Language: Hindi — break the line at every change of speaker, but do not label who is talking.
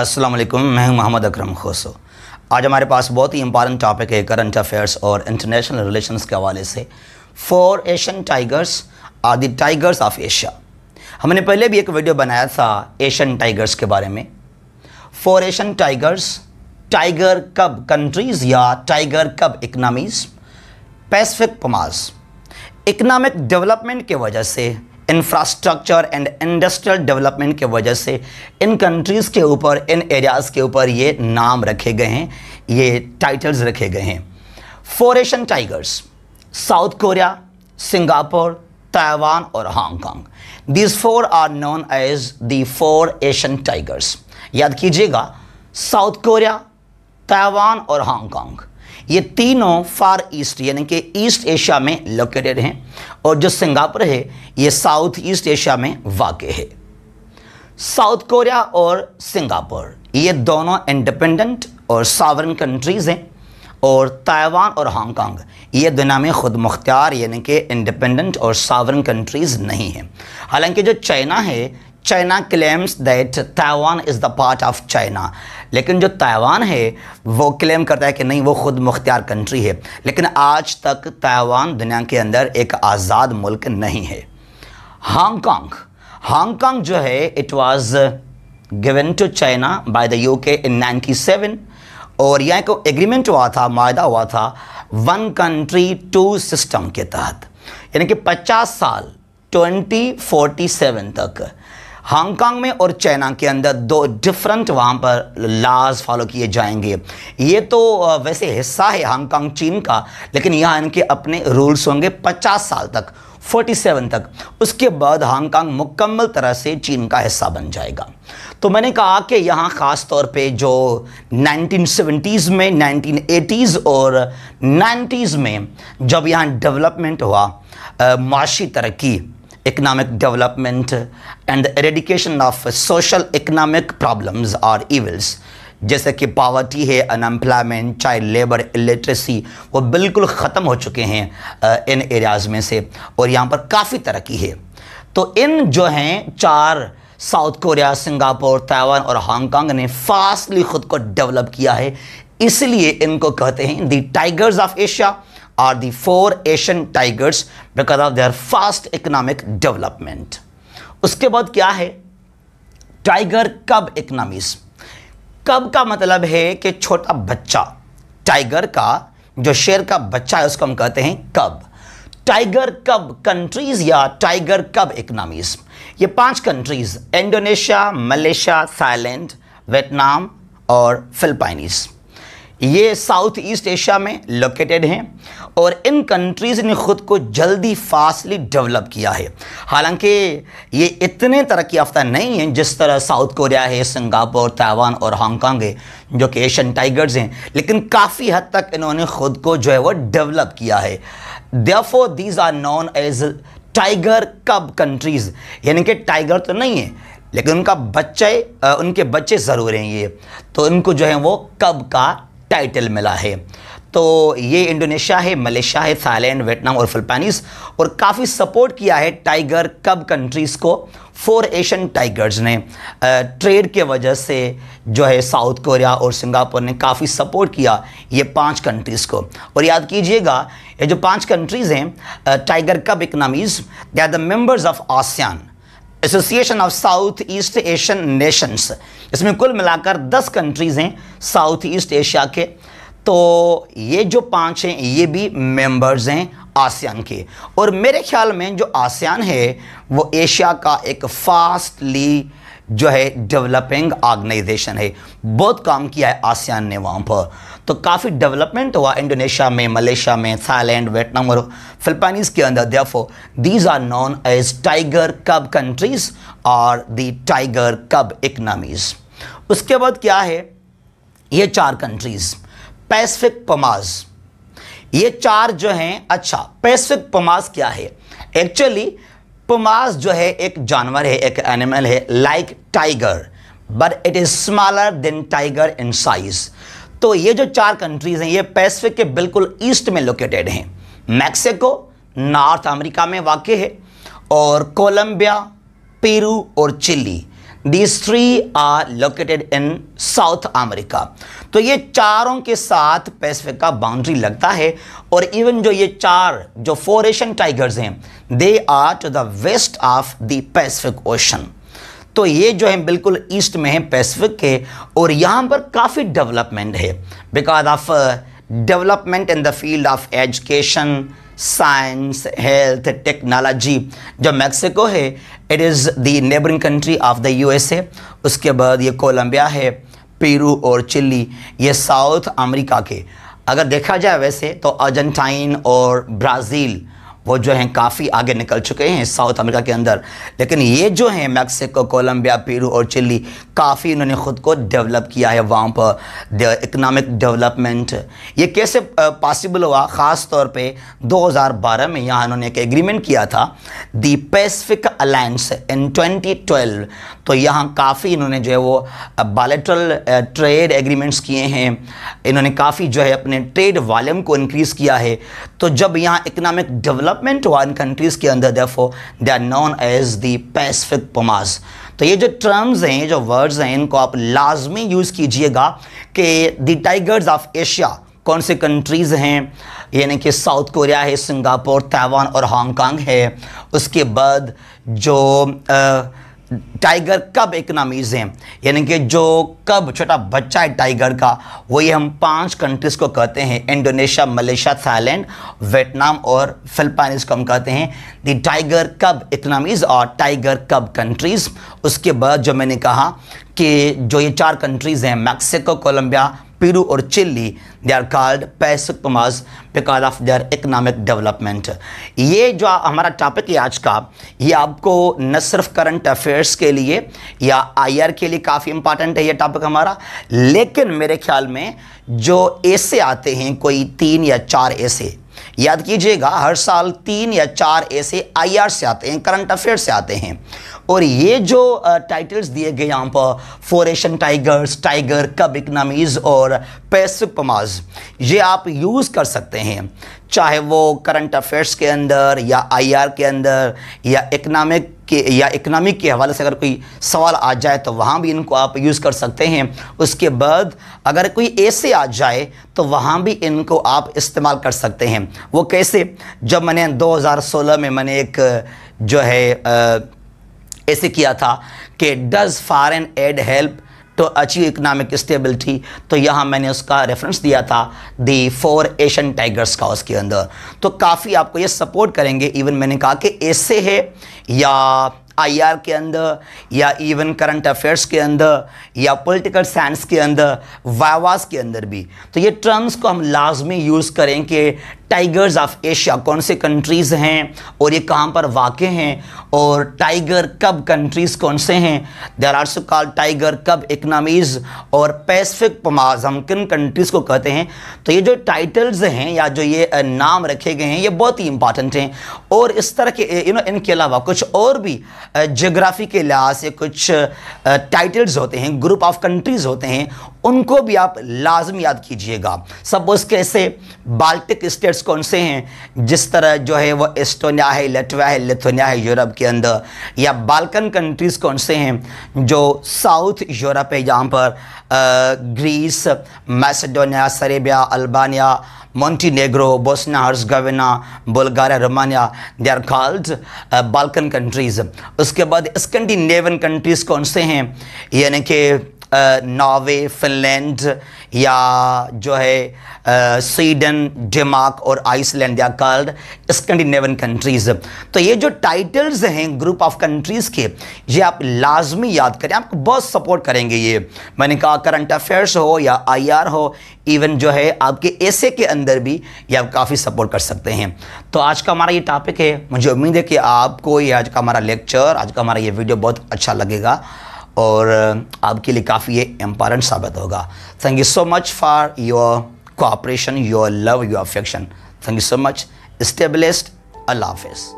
अस्सलाम वालेकुम मैं हूं मोहम्मद अकरम खोसो आज हमारे पास बहुत ही इंपॉर्टेंट टॉपिक है करंट अफेयर्स और इंटरनेशनल रिलेशंस के हवाले से four Asian tigers are the tigers of Asia हमने पहले भी एक वीडियो बनाया था एशियन टाइगर्स के बारे में four Asian tigers tiger cub countries या tiger cub economies Pacific pumas economic development के वजह से इंफ्रास्ट्रक्चर एंड इंडस्ट्रियल डेवलपमेंट के वजह से इन कंट्रीज़ के ऊपर इन एरियाज़ के ऊपर ये नाम रखे गए हैं ये टाइटल्स रखे गए हैं four Asian tigers South Korea Singapore Taiwan और Hong Kong these four are known as the four Asian tigers याद कीजिएगा साउथ कोरिया ताइवान और हांगकॉन्ग ये तीनों फार ईस्ट यानी कि ईस्ट एशिया में लोकेटेड हैं और जो सिंगापुर है ये साउथ ईस्ट एशिया में वाक़ है साउथ कोरिया और सिंगापुर ये दोनों इंडिपेंडेंट और सावरन कंट्रीज़ हैं और ताइवान और हांगकांग ये दुनिया में ख़ुद मुख्तार यानी कि इंडिपेंडेंट और सावरन कंट्रीज़ नहीं हैं हालांकि जो चाइना है China claims that Taiwan is the part of China लेकिन जो ताइवान है वो क्लेम करता है कि नहीं वो खुद मुख्तियार कंट्री है लेकिन आज तक ताइवान दुनिया के अंदर एक आज़ाद मुल्क नहीं है हांगकॉन्ग हांगकॉन्ग जो है it was given to China by the UK in seven और यह एक एग्रीमेंट हुआ था माह हुआ था वन कंट्री टू सिस्टम के तहत यानी कि पचास साल सेवन तक हांगकांग में और चाइना के अंदर दो डिफरेंट वहाँ पर लाज फॉलो किए जाएंगे ये तो वैसे हिस्सा है हांगकांग चीन का लेकिन यहाँ इनके अपने रूल्स होंगे 50 साल तक 47 तक उसके बाद हांगकांग मुकम्मल तरह से चीन का हिस्सा बन जाएगा तो मैंने कहा कि यहाँ ख़ास तौर पे जो 1970s में 1980s और 90s में जब यहाँ डेवलपमेंट हुआ माशी तरक्की economic development and the eradication of social economic problems or evils जैसे कि पावर्टी है अनएम्प्लॉयमेंट चाइल्ड लेबर इलिटरेसी वो बिल्कुल ख़त्म हो चुके हैं इन एरियाज़ में से और यहाँ पर काफ़ी तरक्की है तो इन जो हैं चार साउथ कोरिया सिंगापुर ताइवान और हांगकॉन्ग ने फास्टली ख़ुद को डेवलप किया है इसलिए इनको कहते हैं the tigers of Asia are the four Asian tigers because of their fast economic development. उसके बाद क्या है टाइगर कब इकनॉमीज कब का मतलब है कि छोटा बच्चा टाइगर का जो शेर का बच्चा है उसको हम कहते हैं कब टाइगर कब कंट्रीज या टाइगर कब इकनॉमीज ये पांच countries Indonesia Malaysia Thailand Vietnam और फिलिपाइनीज़ ये साउथ ईस्ट एशिया में लोकेटेड हैं और इन कंट्रीज़ ने ख़ुद को जल्दी फास्टली डेवलप किया है हालांकि ये इतने तरक्की याफ्ता नहीं हैं जिस तरह साउथ कोरिया है सिंगापुर ताइवान और हांगकॉन्ग है जो कि एशियन टाइगर्स हैं लेकिन काफ़ी हद तक इन्होंने ख़ुद को जो है वो डेवलप किया है therefore these are known as tiger cub countries यानी कि टाइगर तो नहीं है लेकिन उनका बच्चे उनके बच्चे ज़रूर हैं ये तो इनको जो है वो कब का टाइटल मिला है तो ये इंडोनेशिया है मलेशिया है थाईलैंड वियतनाम और फिल्पाइनीज और काफ़ी सपोर्ट किया है टाइगर कब कंट्रीज़ को फोर एशियन टाइगर्स ने ट्रेड के वजह से जो है साउथ कोरिया और सिंगापुर ने काफ़ी सपोर्ट किया ये पांच कंट्रीज़ को और याद कीजिएगा ये जो पांच कंट्रीज़ हैं tiger cub economies they are the members of ASEAN Association of South East Asian Nations इसमें कुल मिलाकर दस कंट्रीज़ हैं साउथ ईस्ट एशिया के तो ये जो पांच हैं ये भी मेंबर्स हैं आसियान के और मेरे ख्याल में जो आसियान है वो एशिया का एक फास्टली जो है डेवलपिंग ऑर्गेनाइजेशन है बहुत काम किया है आसियान ने वहाँ पर तो काफ़ी डेवलपमेंट हुआ इंडोनेशिया में मलेशिया में थाईलैंड वियतनाम और फिलिपाइनीज के अंदर therefore these are known as tiger cub countries और दी टाइगर कब इकनॉमीज उसके बाद क्या है ये चार कंट्रीज़ पैसिफिक पमाज ये चार जो हैं अच्छा पैसिफिक पमाज क्या है एक्चुअली पमाज जो है एक जानवर है एक एनिमल है like tiger but it is smaller than tiger in size तो ये जो चार कंट्रीज हैं ये पैसिफिक के बिल्कुल ईस्ट में लोकेटेड हैं मैक्सिको नॉर्थ अमेरिका में वाक़ है और कोलंबिया पेरू और Chile these three are located in South America तो ये चारों के साथ पैसिफिक का बाउंड्री लगता है और इवन जो ये चार जो फोर एशियन टाइगर्स हैं they are to the west of the Pacific Ocean तो ये जो है बिल्कुल ईस्ट में है पैसिफिक के और यहाँ पर काफ़ी डेवलपमेंट है because of development in the field of education science health technology जो मैक्सिको है it is the neighbouring country of the USA उसके बाद ये कोलंबिया है पेरू और चिली ये साउथ अमेरिका के अगर देखा जाए वैसे तो अर्जेंटाइन और ब्राज़ील वो जो हैं काफ़ी आगे निकल चुके हैं साउथ अमेरिका के अंदर लेकिन ये जो हैं मैक्सिको कोलंबिया पेरू और चिली काफ़ी उन्होंने ख़ुद को डेवलप किया है वहाँ पर इकनॉमिक डेवलपमेंट ये कैसे पॉसिबल हुआ ख़ास तौर पे 2012 में यहाँ इन्होंने एक एग्रीमेंट किया था दी पैसिफिक अलायंस इन 2012 तो यहाँ काफ़ी इन्होंने जो है वो बालेट्रल ट्रेड एग्रीमेंट्स किए हैं इन्होंने काफ़ी जो है अपने ट्रेड वॉल्यूम को इनक्रीज़ किया है तो जब यहाँ economic develop development one countries के अंदर therefore they are known as the Pacific pumas तो ये जो टर्म्स हैं जो वर्ड्स हैं इनको आप लाजमी यूज़ कीजिएगा कि द टाइगर्स ऑफ एशिया कौन से कंट्रीज़ हैं यानी कि साउथ कोरिया है सिंगापुर ताइवान और हांगकॉन्ग है उसके बाद जो आ, टाइगर कब इकनॉमीज़ हैं यानी कि जो कब छोटा बच्चा है टाइगर का वही हम पांच कंट्रीज़ को कहते हैं इंडोनेशिया मलेशिया थाईलैंड वियतनाम और फिलिपाइंस को हम कहते हैं द टाइगर कब इकनॉमीज़ और टाइगर कब कंट्रीज़ उसके बाद जो मैंने कहा कि जो ये चार कंट्रीज़ हैं मैक्सिको कोलंबिया पीरू और Chile they are called Pacific Pumas because of their economic development ये जो हमारा टॉपिक है आज का ये आपको न सिर्फ करंट अफेयर्स के लिए या आई के लिए काफ़ी इंपॉर्टेंट है ये टॉपिक हमारा लेकिन मेरे ख्याल में जो ऐसे आते हैं कोई तीन या चार ऐसे याद कीजिएगा हर साल तीन या चार ऐसे आईआर से आते हैं करंट अफेयर से आते हैं और ये जो टाइटल्स दिए गए यहाँ पर फोरेशन टाइगर्स टाइगर कब इकनमीज और पैसिफिक पमाज ये आप यूज़ कर सकते हैं चाहे वो करंट अफेयर्स के अंदर या आईआर के अंदर या इकनॉमिक के या इकनॉमिक के हवाले से अगर कोई सवाल आ जाए तो वहाँ भी इनको आप यूज़ कर सकते हैं उसके बाद अगर कोई ऐसे आ जाए तो वहाँ भी इनको आप इस्तेमाल कर सकते हैं वो कैसे जब मैंने 2016 में मैंने एक जो है ऐसे किया था कि does foreign aid help to achieve economic stability तो यहाँ मैंने उसका रेफरेंस दिया था दी फोर एशियन टाइगर्स का उसके अंदर तो काफ़ी आपको ये सपोर्ट करेंगे इवन मैंने कहा कि ऐसे है या आईआर के अंदर या इवन करंट अफेयर्स के अंदर या पॉलिटिकल साइंस के अंदर वावास के अंदर भी तो ये टर्म्स को हम लाजमी यूज़ करें कि टाइगर्स ऑफ एशिया कौन से कंट्रीज़ हैं और ये कहाँ पर वाक़ हैं और टाइगर कब कंट्रीज़ कौन से हैं there are so call tiger cub economies और पैसिफिक पमाज हम किन कंट्रीज़ को कहते हैं तो ये जो टाइटल्स हैं या जो ये नाम रखे गए हैं ये बहुत ही इंपॉर्टेंट हैं और इस तरह के यू नो इनके अलावा कुछ और भी जोग्राफ़ी के लिहाज से कुछ टाइटल्स होते हैं ग्रुप ऑफ कंट्रीज़ होते हैं उनको भी आप लाजम याद कीजिएगा सपोज़ कैसे बाल्टिक स्टेट्स कौन से हैं जिस तरह जो है वो एस्टोनिया है लेटवा है लिथोनिया है यूरोप के अंदर या बाल्कन कंट्रीज़ कौन से हैं जो साउथ यूरोप है जहाँ पर Greece Macedonia Serbia Albania Montenegro, Bosnia Herzegovina, Bulgaria, Romania, they are called uh, Balkan countries. उसके बाद स्कैंडिनेवन countries कौन से हैं यानी कि नॉर्वे फिनलैंड या जो है स्वीडन डेमार्क और Iceland are called Scandinavian countries तो ये जो टाइटल्स हैं ग्रुप ऑफ कंट्रीज़ के ये आप लाजमी याद करें आपको बहुत सपोर्ट करेंगे ये मैंने कहा करंट अफेयर्स हो या आईआर हो इवन जो है आपके ऐसे के अंदर भी ये आप काफ़ी सपोर्ट कर सकते हैं तो आज का हमारा ये टॉपिक है मुझे उम्मीद है कि आपको ये आज का हमारा लेक्चर आज का हमारा ये वीडियो बहुत अच्छा लगेगा और आपके लिए काफ़ी ये एम्पायरेंट साबित होगा thank you so much for your cooperation your love your affection thank you so much stay blessed अल्लाह हाफिज़